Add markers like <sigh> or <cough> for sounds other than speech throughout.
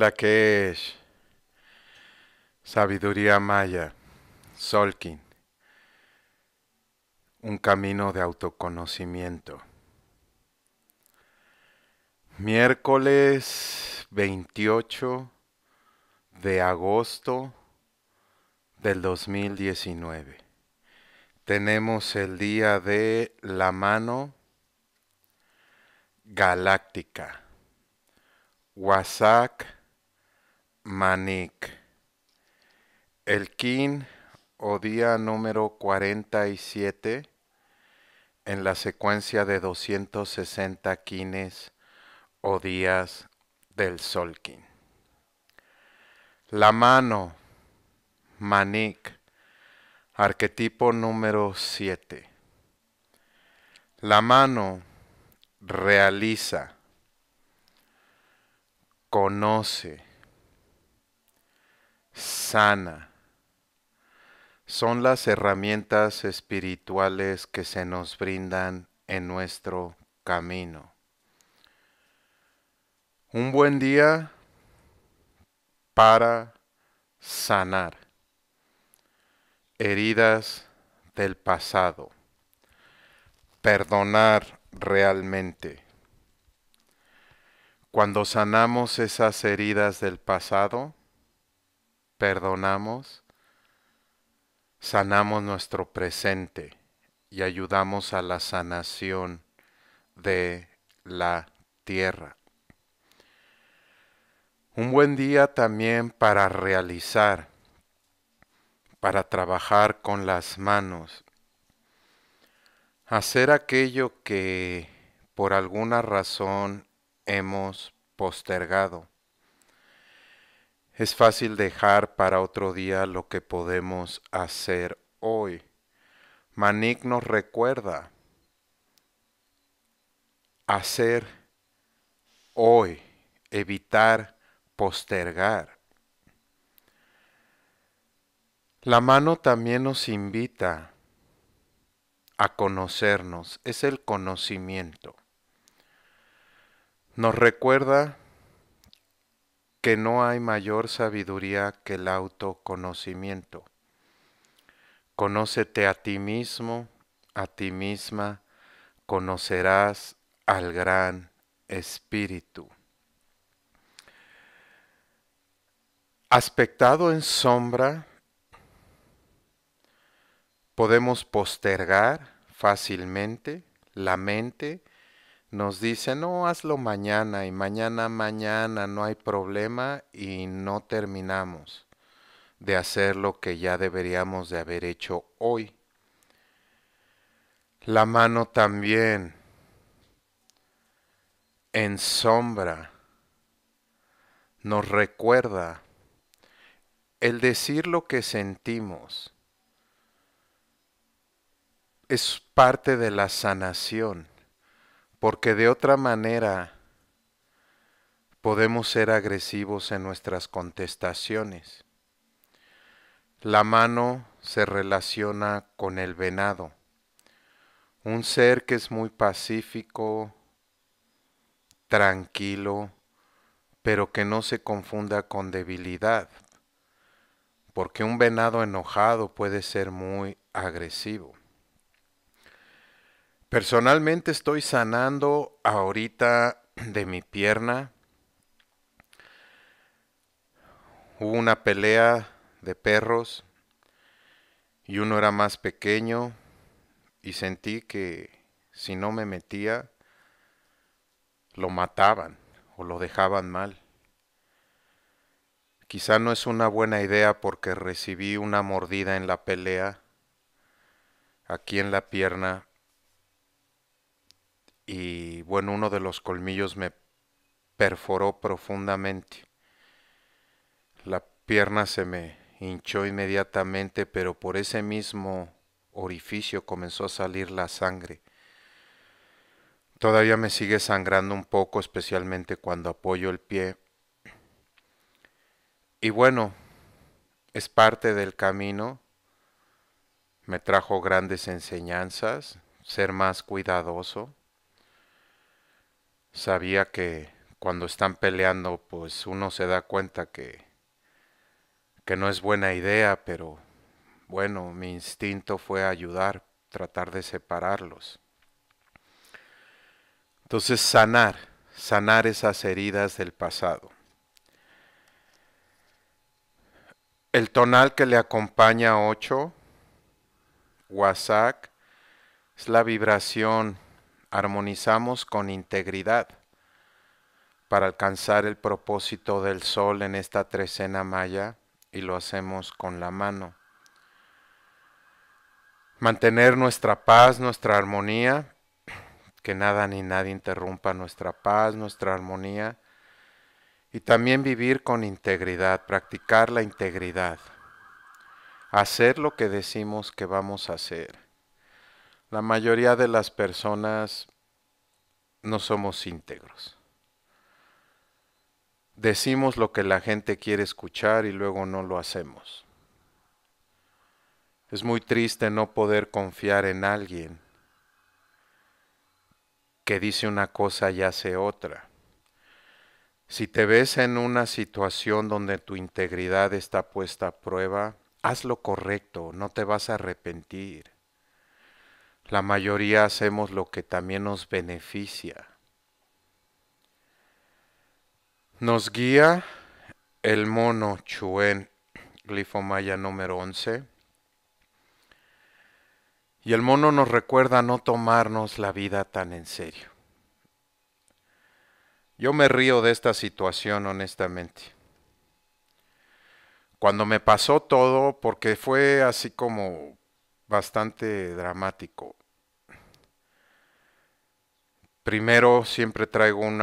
la que es Sabiduría Maya, Solkin, un camino de autoconocimiento. Miércoles 28 de agosto del 2019. Tenemos el día de la mano galáctica. Wasak Manik. El Kin o día número 47 en la secuencia de 260 quines o días del sol Solkin. La mano, Manik, arquetipo número 7. La mano realiza, conoce, sana. Son las herramientas espirituales que se nos brindan en nuestro camino. Un buen día para sanar heridas del pasado. Perdonar realmente. Cuando sanamos esas heridas del pasado, perdonamos, sanamos nuestro presente y ayudamos a la sanación de la tierra. Un buen día también para realizar, para trabajar con las manos, hacer aquello que por alguna razón hemos postergado es fácil dejar para otro día lo que podemos hacer hoy. Manik nos recuerda hacer hoy, evitar postergar. La mano también nos invita a conocernos, es el conocimiento. Nos recuerda que no hay mayor sabiduría que el autoconocimiento. Conócete a ti mismo, a ti misma, conocerás al gran espíritu. Aspectado en sombra, podemos postergar fácilmente la mente nos dice, no, hazlo mañana y mañana, mañana, no hay problema y no terminamos de hacer lo que ya deberíamos de haber hecho hoy. La mano también en sombra nos recuerda el decir lo que sentimos es parte de la sanación porque de otra manera podemos ser agresivos en nuestras contestaciones. La mano se relaciona con el venado, un ser que es muy pacífico, tranquilo, pero que no se confunda con debilidad, porque un venado enojado puede ser muy agresivo. Personalmente estoy sanando ahorita de mi pierna. Hubo una pelea de perros y uno era más pequeño y sentí que si no me metía lo mataban o lo dejaban mal. Quizá no es una buena idea porque recibí una mordida en la pelea aquí en la pierna y bueno, uno de los colmillos me perforó profundamente. La pierna se me hinchó inmediatamente, pero por ese mismo orificio comenzó a salir la sangre. Todavía me sigue sangrando un poco, especialmente cuando apoyo el pie. Y bueno, es parte del camino. Me trajo grandes enseñanzas, ser más cuidadoso sabía que cuando están peleando, pues uno se da cuenta que, que no es buena idea, pero bueno, mi instinto fue ayudar, tratar de separarlos. Entonces sanar, sanar esas heridas del pasado. El tonal que le acompaña 8, Wasak, es la vibración armonizamos con integridad para alcanzar el propósito del sol en esta trecena maya y lo hacemos con la mano. Mantener nuestra paz, nuestra armonía, que nada ni nadie interrumpa nuestra paz, nuestra armonía, y también vivir con integridad, practicar la integridad, hacer lo que decimos que vamos a hacer la mayoría de las personas no somos íntegros. Decimos lo que la gente quiere escuchar y luego no lo hacemos. Es muy triste no poder confiar en alguien que dice una cosa y hace otra. Si te ves en una situación donde tu integridad está puesta a prueba, haz lo correcto, no te vas a arrepentir la mayoría hacemos lo que también nos beneficia. Nos guía el mono Chuen, glifo número 11. Y el mono nos recuerda no tomarnos la vida tan en serio. Yo me río de esta situación honestamente. Cuando me pasó todo, porque fue así como bastante dramático. Primero siempre traigo un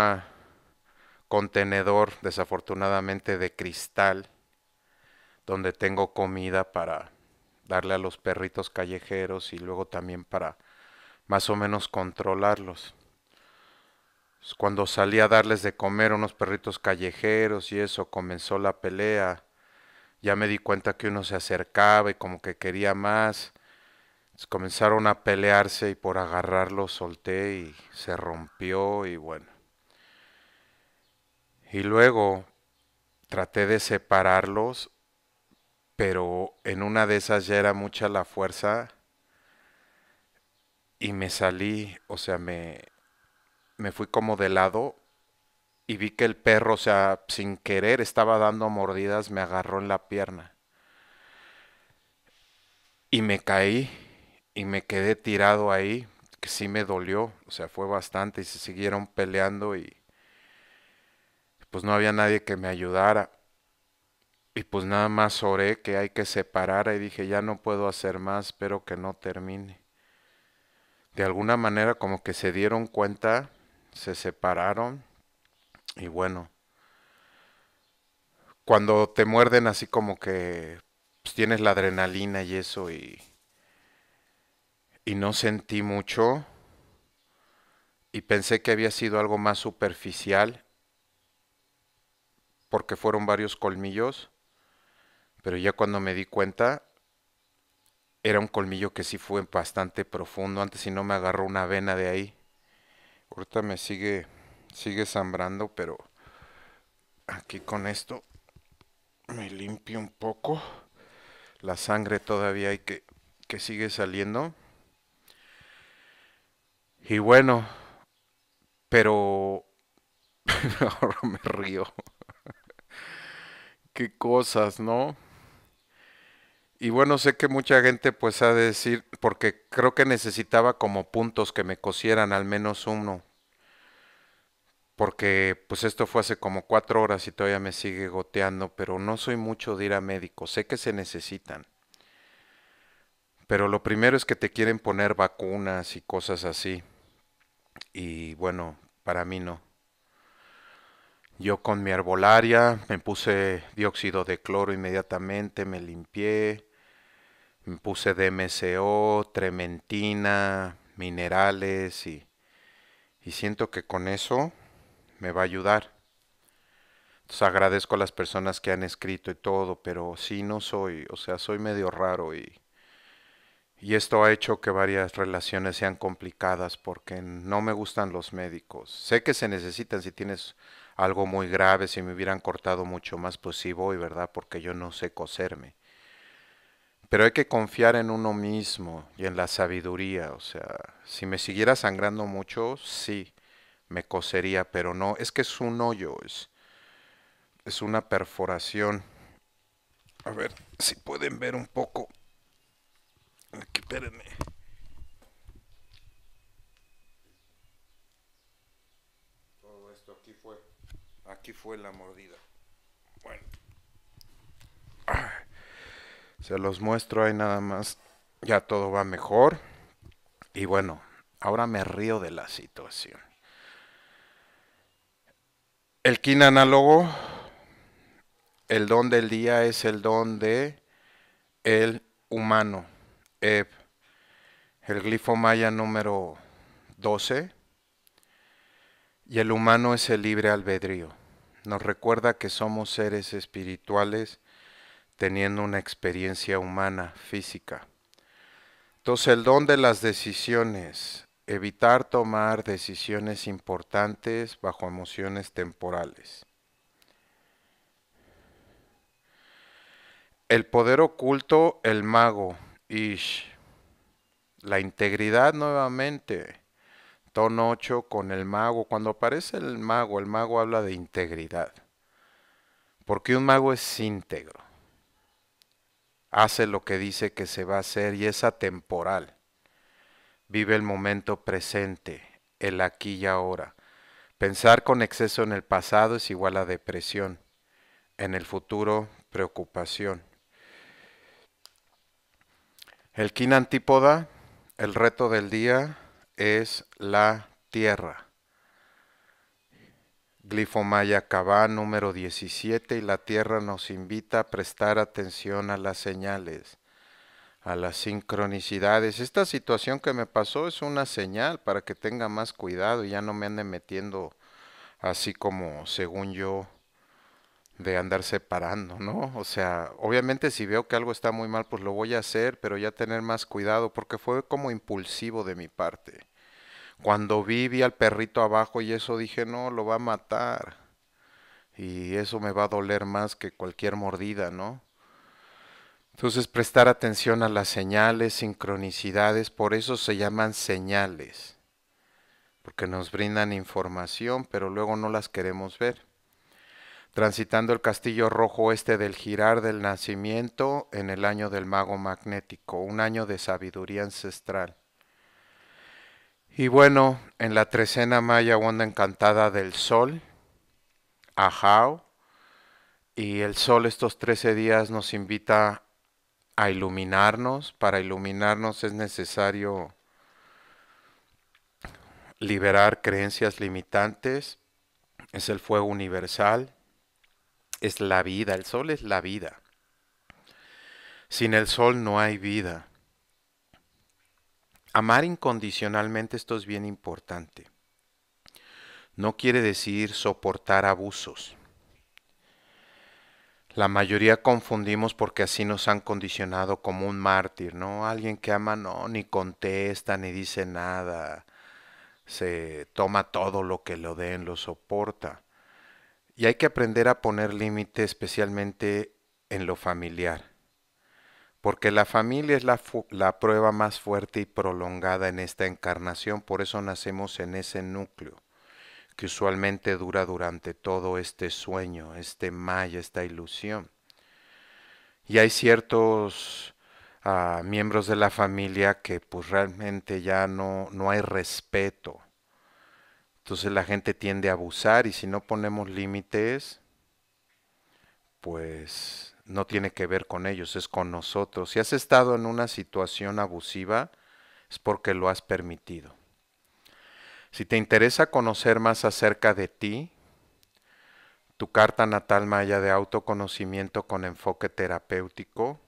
contenedor, desafortunadamente, de cristal, donde tengo comida para darle a los perritos callejeros y luego también para más o menos controlarlos. Pues, cuando salí a darles de comer a unos perritos callejeros y eso, comenzó la pelea. Ya me di cuenta que uno se acercaba y como que quería más. Pues, comenzaron a pelearse y por agarrarlo solté y se rompió y bueno. Y luego traté de separarlos, pero en una de esas ya era mucha la fuerza y me salí, o sea, me, me fui como de lado y vi que el perro, o sea, sin querer estaba dando mordidas, me agarró en la pierna. Y me caí y me quedé tirado ahí, que sí me dolió, o sea, fue bastante y se siguieron peleando y pues no había nadie que me ayudara. Y pues nada más oré que hay que separar y dije, ya no puedo hacer más, espero que no termine. De alguna manera como que se dieron cuenta, se separaron y bueno, cuando te muerden así como que pues, tienes la adrenalina y eso y y no sentí mucho y pensé que había sido algo más superficial porque fueron varios colmillos, pero ya cuando me di cuenta era un colmillo que sí fue bastante profundo, antes si no me agarró una vena de ahí. Ahorita me sigue sigue zambrando, pero aquí con esto me limpio un poco. La sangre todavía hay que que sigue saliendo. Y bueno, pero <laughs> ahora me río. Qué cosas, ¿no? Y bueno, sé que mucha gente pues ha de decir, porque creo que necesitaba como puntos que me cosieran al menos uno. Porque pues esto fue hace como cuatro horas y todavía me sigue goteando, pero no soy mucho de ir a médico, sé que se necesitan. Pero lo primero es que te quieren poner vacunas y cosas así. Y bueno, para mí no. Yo con mi herbolaria me puse dióxido de cloro inmediatamente, me limpié, me puse DMSO, trementina, minerales y, y siento que con eso me va a ayudar. Entonces agradezco a las personas que han escrito y todo, pero sí no soy, o sea, soy medio raro y y esto ha hecho que varias relaciones sean complicadas porque no me gustan los médicos. Sé que se necesitan si tienes algo muy grave, si me hubieran cortado mucho más, pues sí voy, ¿verdad? Porque yo no sé coserme. Pero hay que confiar en uno mismo y en la sabiduría. O sea, si me siguiera sangrando mucho, sí, me cosería, pero no, es que es un hoyo, es, es una perforación. A ver si pueden ver un poco. Aquí, Todo esto aquí fue. Aquí fue la mordida. Bueno. Se los muestro ahí nada más. Ya todo va mejor. Y bueno, ahora me río de la situación. El kin análogo, el don del día es el don de el humano. Eh, el glifo maya número 12, y el humano es el libre albedrío. Nos recuerda que somos seres espirituales teniendo una experiencia humana, física. Entonces el don de las decisiones, evitar tomar decisiones importantes bajo emociones temporales. El poder oculto, el mago, y la integridad nuevamente. Tono 8 con el mago. Cuando aparece el mago, el mago habla de integridad. Porque un mago es íntegro. Hace lo que dice que se va a hacer y es atemporal. Vive el momento presente, el aquí y ahora. Pensar con exceso en el pasado es igual a depresión. En el futuro, preocupación. El Quin antípoda, el reto del día es la tierra. Glifomaya Cabá número 17 y la tierra nos invita a prestar atención a las señales, a las sincronicidades. Esta situación que me pasó es una señal para que tenga más cuidado y ya no me ande metiendo así como según yo de andar separando, ¿no? O sea, obviamente si veo que algo está muy mal, pues lo voy a hacer, pero ya tener más cuidado, porque fue como impulsivo de mi parte. Cuando vi, vi al perrito abajo y eso dije, no, lo va a matar. Y eso me va a doler más que cualquier mordida, ¿no? Entonces, prestar atención a las señales, sincronicidades, por eso se llaman señales, porque nos brindan información, pero luego no las queremos ver transitando el castillo rojo este del girar del nacimiento en el año del mago magnético, un año de sabiduría ancestral. Y bueno, en la trecena maya onda encantada del sol, ajao, y el sol estos trece días nos invita a iluminarnos. Para iluminarnos es necesario liberar creencias limitantes. Es el fuego universal es la vida, el sol es la vida. Sin el sol no hay vida. Amar incondicionalmente esto es bien importante. No quiere decir soportar abusos. La mayoría confundimos porque así nos han condicionado como un mártir, ¿no? Alguien que ama no, ni contesta, ni dice nada, se toma todo lo que lo den, lo soporta. Y hay que aprender a poner límite especialmente en lo familiar, porque la familia es la, prueba más fuerte y prolongada en esta encarnación, por eso nacemos en ese núcleo que usualmente dura durante todo este sueño, este maya, esta ilusión. Y hay ciertos ah, miembros de la familia que pues realmente ya no, no hay respeto entonces la gente tiende a abusar y si no ponemos límites, pues no tiene que ver con ellos, es con nosotros. Si has estado en una situación abusiva, es porque lo has permitido. Si te interesa conocer más acerca de ti, tu carta natal maya de autoconocimiento con enfoque terapéutico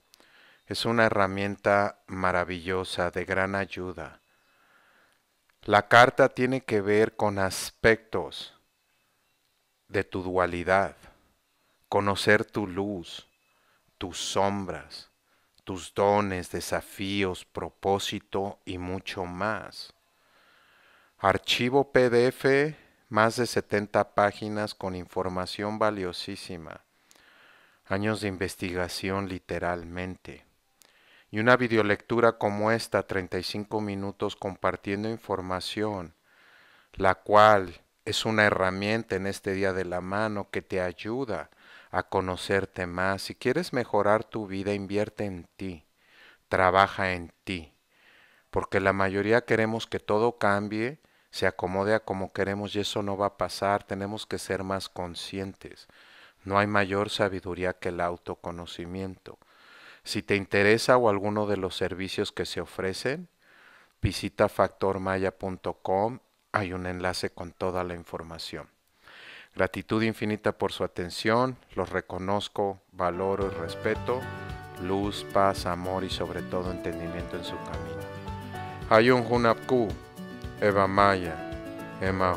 es una herramienta maravillosa, de gran ayuda. La carta tiene que ver con aspectos de tu dualidad, conocer tu luz, tus sombras, tus dones, desafíos, propósito y mucho más. Archivo PDF, más de 70 páginas con información valiosísima. Años de investigación literalmente y una videolectura como esta, 35 minutos compartiendo información, la cual es una herramienta en este día de la mano que te ayuda a conocerte más. Si quieres mejorar tu vida, invierte en ti, trabaja en ti, porque la mayoría queremos que todo cambie, se acomode a como queremos y eso no va a pasar, tenemos que ser más conscientes. No hay mayor sabiduría que el autoconocimiento. Si te interesa o alguno de los servicios que se ofrecen, visita factormaya.com. Hay un enlace con toda la información. Gratitud infinita por su atención. Los reconozco, valoro y respeto. Luz, paz, amor y sobre todo entendimiento en su camino. Hayun Hunapku, Eva Maya, Emma